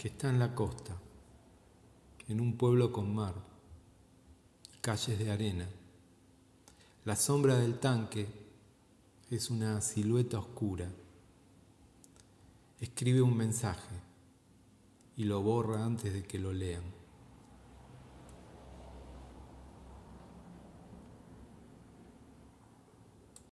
que está en la costa, en un pueblo con mar, calles de arena. La sombra del tanque es una silueta oscura. Escribe un mensaje y lo borra antes de que lo lean.